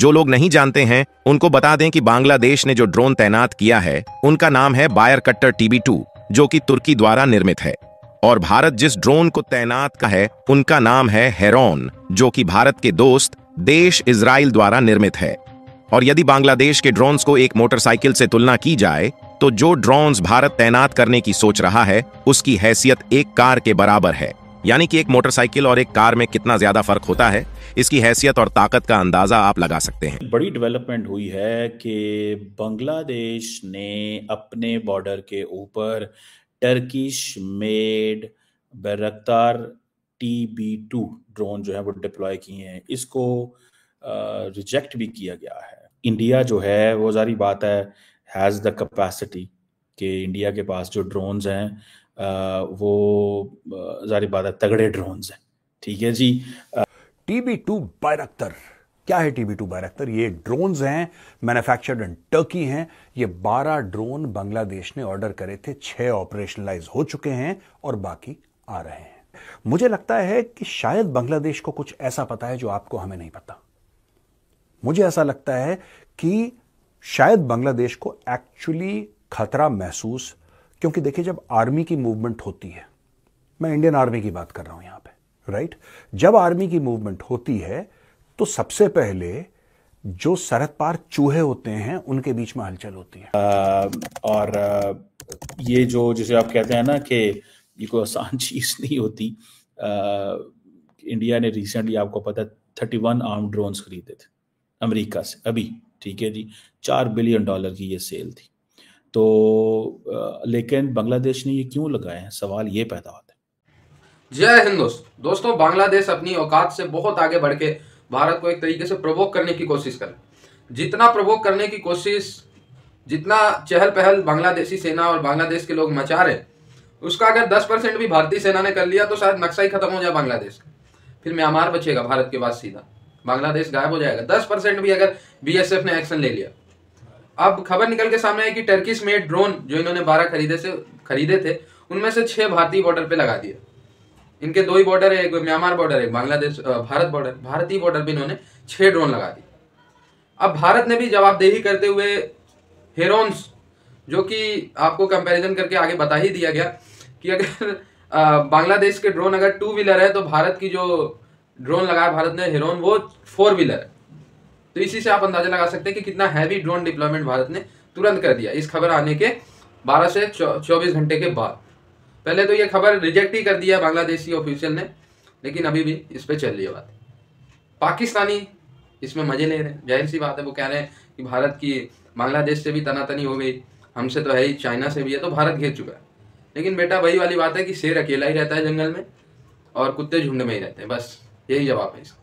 जो लोग नहीं जानते हैं उनको बता दें कि बांग्लादेश ने जो ड्रोन तैनात किया है उनका नाम है बायर कट्टर टीबी टू जो कि तुर्की द्वारा निर्मित है और भारत जिस ड्रोन को तैनात का है उनका नाम है हेरोन जो कि भारत के दोस्त देश इसराइल द्वारा निर्मित है और यदि बांग्लादेश के ड्रोन्स को एक मोटरसाइकिल से तुलना की जाए तो जो ड्रोन्स भारत तैनात करने की सोच रहा है उसकी हैसियत एक कार के बराबर है यानी कि एक मोटरसाइकिल और एक कार में कितना ज्यादा फर्क होता है इसकी हैसियत और ताकत का अंदाजा आप लगा सकते हैं बड़ी डेवलपमेंट हुई है कि बांग्लादेश ने अपने बॉर्डर के ऊपर Turkish made Bayraktar T B two drone जो है वो डिप्लॉय किए हैं इसको रिजेक्ट भी किया गया है इंडिया जो है वो जारी बात है हैज़ द कैपेसिटी कि इंडिया के पास जो ड्रोन्स हैं वो जारी बात तगड़े ड्रोन हैं ठीक है जी टीबी टू बायरख्तर क्या है टीबी टू बायरख्तर ये ड्रोन हैं मैन्युफैक्चर्ड इन टर्की हैं ये 12 ड्रोन बांग्लादेश ने ऑर्डर करे थे छह ऑपरेशनलाइज हो चुके हैं और बाकी आ रहे हैं मुझे लगता है कि शायद बांग्लादेश को कुछ ऐसा पता है जो आपको हमें नहीं पता मुझे ऐसा लगता है कि शायद बांग्लादेश को एक्चुअली खतरा महसूस क्योंकि देखिए जब आर्मी की मूवमेंट होती है मैं इंडियन आर्मी की बात कर रहा हूं यहां पे राइट जब आर्मी की मूवमेंट होती है तो सबसे पहले जो सरहद पार चूहे होते हैं उनके बीच में हलचल होती है आ, और आ, ये जो जिसे आप कहते हैं ना कि ये कोई आसान चीज नहीं होती आ, इंडिया ने रिसेंटली आपको पता है थर्टी वन आर्म ड्रोन्स खरीदे थे अमेरिका से अभी ठीक है जी चार बिलियन डॉलर की ये सेल थी तो लेकिन बांग्लादेश ने ये क्यों लगाए हैं सवाल ये पैदा होता है जय हिंद दोस्तों बांग्लादेश अपनी औकात से बहुत आगे बढ़ के भारत को एक तरीके से प्रवोक करने की कोशिश कर जितना प्रवोक करने की कोशिश जितना चहल पहल बांग्लादेशी सेना और बांग्लादेश के लोग मचा रहे उसका अगर दस परसेंट भी भारतीय सेना ने कर लिया तो शायद नक्शा ही खत्म हो जाए बांग्लादेश का फिर म्यांमार बचेगा भारत के बाद सीधा बांग्लादेश गायब हो जाएगा दस परसेंट भी अगर बीएसएफ ने एक्शन ले लिया अब खबर निकल के सामने आई कि टर्किश मेड ड्रोन जो इन्होंने बारह खरीदे से खरीदे थे उनमें से छः भारतीय बॉर्डर पे लगा दिए इनके दो ही बॉर्डर है एक म्यांमार बॉर्डर एक बांग्लादेश भारत बॉर्डर भारतीय बॉर्डर पे इन्होंने छः ड्रोन लगा दिए अब भारत ने भी जवाबदेही करते हुए हेरोन्स जो कि आपको कंपेरिजन करके आगे बता ही दिया गया कि अगर बांग्लादेश के ड्रोन अगर टू व्हीलर है तो भारत की जो ड्रोन लगाया भारत ने हेरोन वो फोर व्हीलर है तो इसी से आप अंदाजा लगा सकते हैं कि कितना हैवी ड्रोन डिप्लॉयमेंट भारत ने तुरंत कर दिया इस खबर आने के 12 से 24 घंटे के बाद पहले तो ये खबर रिजेक्ट ही कर दिया बांग्लादेशी ऑफिशियल ने लेकिन अभी भी इस पर चल रही है बात पाकिस्तानी इसमें मजे ले रहे हैं जाहिर सी बात है वो कह रहे हैं कि भारत की बांग्लादेश से भी तनातनी हो गई हमसे तो है ही चाइना से भी है तो भारत घिर चुका है लेकिन बेटा वही वाली बात है कि शेर अकेला ही रहता है जंगल में और कुत्ते झुंड में ही रहते हैं बस यही जवाब है इसका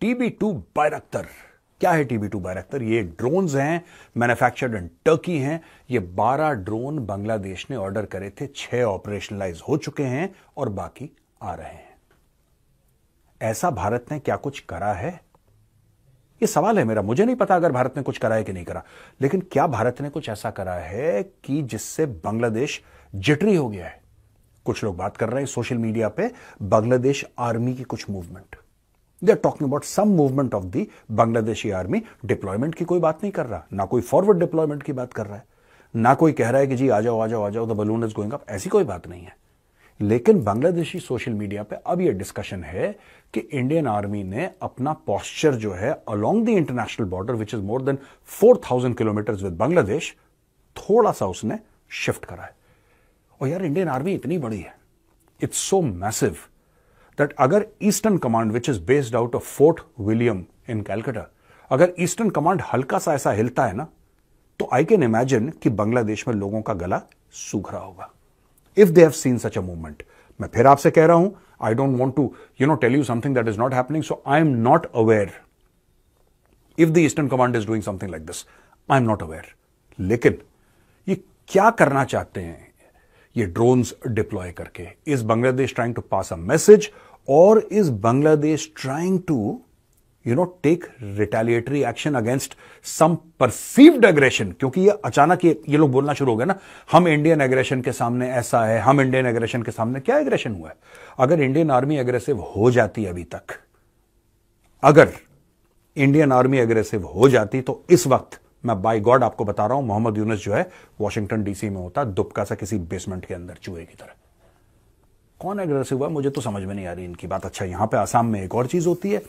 टीबी टू बायरक्तर क्या है टीबी टू बायरक्तर ये ड्रोन हैं मैन्युफैक्चर्ड इन टर्की हैं ये 12 ड्रोन बांग्लादेश ने ऑर्डर करे थे छह ऑपरेशनलाइज हो चुके हैं और बाकी आ रहे हैं ऐसा भारत ने क्या कुछ करा है ये सवाल है मेरा मुझे नहीं पता अगर भारत ने कुछ करा है कि नहीं करा लेकिन क्या भारत ने कुछ ऐसा करा है कि जिससे बांग्लादेश जिटरी हो गया है कुछ लोग बात कर रहे हैं सोशल मीडिया पे बांग्लादेश आर्मी की कुछ movement they are talking about some movement of the Bangladeshi army deployment की कोई बात नहीं कर रहा ना कोई फॉरवर्ड डिप्लॉयमेंट की बात कर रहा है ना कोई कह रहा है कि जी आ जाओ आ जाओ आ जाओ the balloon is going up ऐसी कोई बात नहीं है लेकिन बांग्लादेशी सोशल मीडिया पे अब यह डिस्कशन है कि इंडियन आर्मी ने अपना पॉस्चर जो है along the international border which is more than 4000 kilometre with Bangladesh थोड़ा सा उसने शिफ्ट करा है और यार इंडियन आर्मी इतनी बड़ी है इट्स सो मैसिव दैट अगर Eastern Command which is based out of Fort William in Calcutta अगर ईस्टर्न कमांड हल्का सा ऐसा हिलता है ना तो आई कैन इमेजिन कि बांग्लादेश में लोगों का गला सूख रहा होगा if they have seen such a movement मैं फिर आपसे कह रहा हूं I don't want to you know tell you something that is not happening so I am not aware if the Eastern Command is doing something like this I am not aware लेकिन ये क्या करना चाहते हैं ये drones deploy करके is Bangladesh trying to pass a message or is Bangladesh trying to, you know, take retaliatory action against some perceived aggression? क्योंकि ये अचानक ये ये लोग बोलना शुरू हो गए ना हम इंडियन एग्रेशन के सामने ऐसा है हम इंडियन एग्रेशन के सामने क्या एग्रेशन हुआ है अगर इंडियन आर्मी एग्रेसिव हो जाती अभी तक अगर इंडियन आर्मी एग्रेसिव हो जाती तो इस वक्त मैं बाय गॉड आपको बता रहा हूं मोहम्मद यूनस जो है वॉशिंगटन डीसी में होता दुबका सा किसी बेसमेंट के अंदर चूहे की तरह कौन एग्रेसिव हुआ मुझे तो समझ में नहीं आ रही इनकी बात अच्छा यहां पे आसाम में एक और चीज़ होती है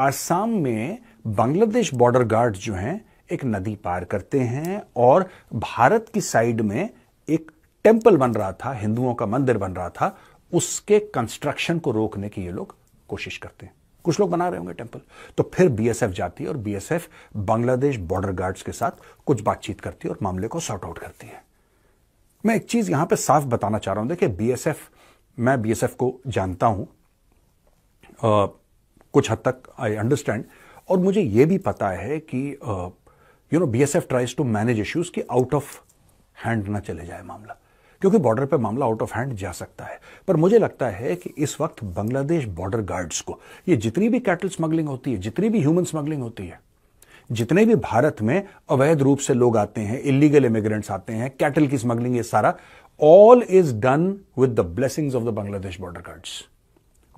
आसाम में बांग्लादेश बॉर्डर गार्ड जो हैं एक नदी पार करते हैं और भारत की साइड में एक टेम्पल बन रहा था हिंदुओं का मंदिर बन रहा था उसके कंस्ट्रक्शन को रोकने की ये लोग कोशिश करते हैं कुछ लोग बना रहे होंगे टेम्पल तो फिर बीएसएफ जाती है और बीएसएफ बांग्लादेश बॉर्डर गार्ड्स के साथ कुछ बातचीत करती है और मामले को सॉर्ट आउट करती है मैं एक चीज यहां पे साफ बताना चाह रहा हूं देखिए बीएसएफ मैं बीएसएफ को जानता आ, कुछ हद तक आई अंडरस्टैंड और मुझे यह भी पता है कि you know BSF tries to manage issues कि आउट ऑफ हैंड ना चले जाए मामला क्योंकि बॉर्डर पे मामला आउट ऑफ हैंड जा सकता है पर मुझे लगता है कि इस वक्त बांग्लादेश बॉर्डर गार्ड्स को ये जितनी भी कैटल स्मगलिंग होती है जितनी भी ह्यूमन स्मगलिंग होती है जितने भी भारत में अवैध रूप से लोग आते हैं इलीगल इमिग्रेंट्स आते हैं कैटल की स्मगलिंग ये सारा all is done with the blessings of the Bangladesh border guards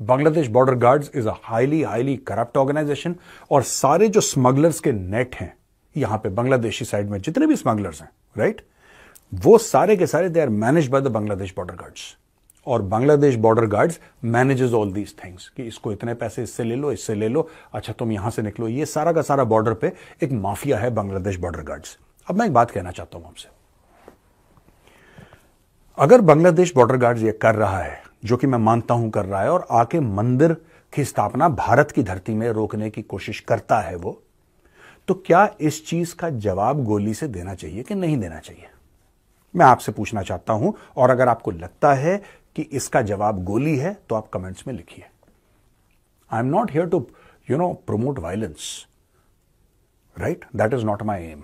Bangladesh border guards is a highly highly corrupt organisation और सारे जो स्मगलर्स के नेट हैं यहां पे बांग्लादेशी साइड में जितने भी स्मगलर्स हैं राइट right? वो सारे के सारे they are manage by the Bangladesh border guards और Bangladesh border guards manages all these things कि इसको इतने पैसे इससे ले लो इससे ले लो अच्छा तुम यहां से निकलो ये सारा का सारा बॉर्डर पे एक माफिया है बांग्लादेश बॉर्डर गार्ड्स अब मैं एक बात कहना चाहता हूं आपसे अगर बांग्लादेश बॉर्डर गार्ड्स ये कर रहा है जो कि मैं मानता हूं कर रहा है और आके मंदिर की स्थापना भारत की धरती में रोकने की कोशिश करता है वो तो क्या इस चीज का जवाब गोली से देना चाहिए कि नहीं देना चाहिए मैं आपसे पूछना चाहता हूं और अगर आपको लगता है कि इसका जवाब गोली है तो आप कमेंट्स में लिखिए I am not here to you know promote violence right that is not my aim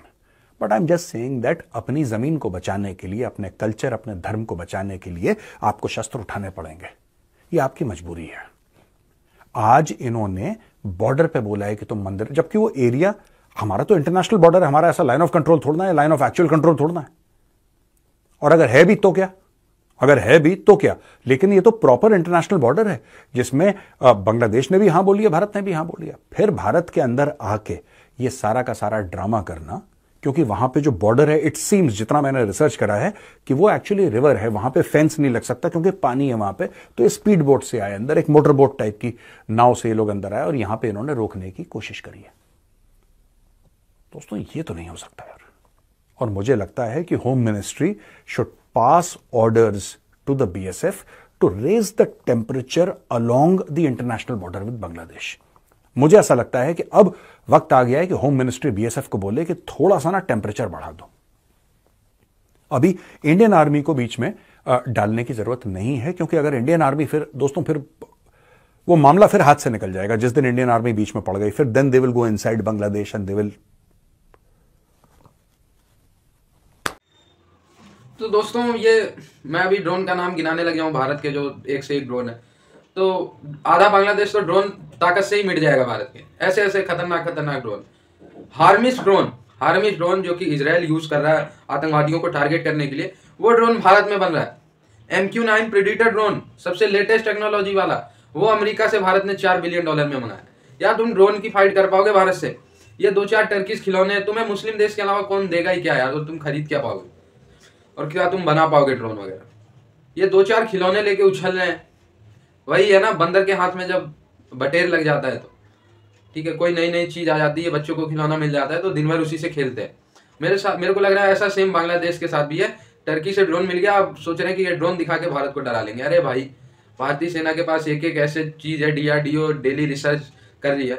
but I am just saying that अपनी जमीन को बचाने के लिए अपने कल्चर अपने धर्म को बचाने के लिए आपको शस्त्र उठाने पड़ेंगे ये आपकी मजबूरी है आज इन्होंने बॉर्डर पे बोला है कि तुम मंदिर जबकि वो एरिया हमारा तो इंटरनेशनल बॉर्डर है हमारा ऐसा लाइन ऑफ कंट्रोल थोड़ना है लाइन ऑफ एक्चुअल कंट्रोल थोड़ना है और अगर है भी तो क्या अगर है भी तो क्या लेकिन ये तो प्रॉपर इंटरनेशनल बॉर्डर है जिसमें बांग्लादेश ने भी हां बोली है भारत ने भी हां बोली है फिर भारत के अंदर आके ये सारा का सारा ड्रामा करना क्योंकि वहां पे जो बॉर्डर है इट सीम्स जितना मैंने रिसर्च करा है कि वो एक्चुअली रिवर है वहां पे फेंस नहीं लग सकता क्योंकि पानी है वहां पे तो स्पीड बोट से आए अंदर एक मोटर बोट टाइप की नाव से ये लोग अंदर आए और यहां पे इन्होंने रोकने की कोशिश करी है दोस्तों ये तो नहीं हो सकता यार और मुझे लगता है कि home ministry should pass orders to the BSF to raise the temperature along the international border with Bangladesh. मुझे ऐसा लगता है कि अब वक्त आ गया है कि होम मिनिस्ट्री बीएसएफ को बोले कि थोड़ा सा ना टेम्परेचर बढ़ा दो अभी इंडियन आर्मी को बीच में डालने की जरूरत नहीं है क्योंकि अगर इंडियन आर्मी फिर दोस्तों फिर वो मामला फिर हाथ से निकल जाएगा जिस दिन इंडियन आर्मी बीच में पड़ गई फिर then they will go inside Bangladesh and they will तो दोस्तों ये मैं अभी ड्रोन का नाम गिनाने लगे हूँ भारत के जो एक से एक ड्रोन है तो आधा बांग्लादेश तो ड्रोन ताकत से ही मिट जाएगा भारत के ऐसे ऐसे खतरनाक खतरनाक drone Hermes drone Hermes drone जो कि इसराइल यूज़ कर रहा है आतंकवादियों को टारगेट करने के लिए वो ड्रोन भारत में बन रहा है M Q nine predator drone सबसे लेटेस्ट टेक्नोलॉजी वाला वो अमेरिका से भारत ने चार बिलियन डॉलर में मंगाया या तुम ड्रोन की फाइट कर पाओगे भारत से ये दो चार टर्किस खिलौने तुम्हें मुस्लिम देश के अलावा कौन देगा ही क्या यार तो तुम खरीद क्या पाओगे और क्या तुम बना पाओगे ड्रोन वगैरह ये दो चार खिलौने लेके उछल रहे हैं वही है ना बंदर के हाथ में जब बटेर लग जाता है तो ठीक है कोई नई नई चीज़ आ जाती है बच्चों को खिलौना मिल जाता है तो दिन भर उसी से खेलते हैं मेरे साथ मेरे को लग रहा है ऐसा सेम बांग्लादेश के साथ भी है टर्की से ड्रोन मिल गया आप सोच रहे हैं कि ये ड्रोन दिखा के भारत को डरा लेंगे अरे भाई भारतीय सेना के पास एक एक ऐसे चीज़ है डीआरडीओ डेली रिसर्च कर रही है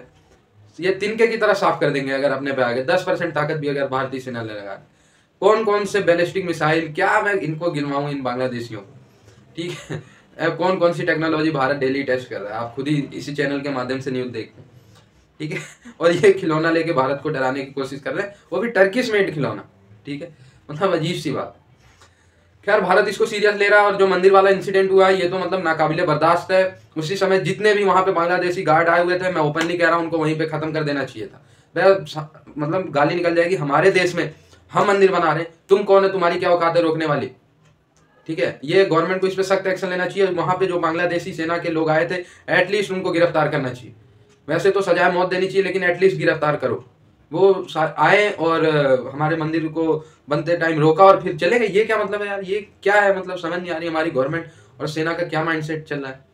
ये तिनके की तरह साफ कर देंगे अगर अपने पे आगे दस परसेंट ताकत भी अगर भारतीय सेना ने लगा कौन कौन से बैलिस्टिक मिसाइल क्या मैं इनको गिनवाऊँ इन बांग्लादेशियों को ठीक है कौन कौन सी टेक्नोलॉजी भारत डेली टेस्ट कर रहा है आप खुद ही इसी चैनल के माध्यम से न्यूज़ देखते हैं ठीक है और ये खिलौना लेके भारत को डराने की कोशिश कर रहे हैं वो भी टर्किश मेड खिलौना ठीक है मतलब अजीब सी बात खैर भारत इसको सीरियस ले रहा है और जो मंदिर वाला इंसिडेंट हुआ है ये तो मतलब नाकाबिले बर्दाश्त है उसी समय जितने भी वहाँ पे बांग्लादेशी गार्ड आए हुए थे मैं ओपनली कह रहा हूँ उनको वहीं पे ख़त्म कर देना चाहिए था मतलब गाली निकल जाएगी हमारे देश में हम मंदिर बना रहे हैं तुम कौन है तुम्हारी क्या औकात है रोकने वाली ठीक है ये गवर्नमेंट को इस पर सख्त एक्शन लेना चाहिए वहां पे जो बांग्लादेशी सेना के लोग आए थे एटलीस्ट उनको गिरफ्तार करना चाहिए वैसे तो सजाए मौत देनी चाहिए लेकिन एटलीस्ट गिरफ्तार करो वो आए और हमारे मंदिर को बनते टाइम रोका और फिर चले गए ये क्या मतलब है यार ये क्या है मतलब समझ नहीं आ रही हमारी गवर्नमेंट और सेना का क्या माइंड चल रहा है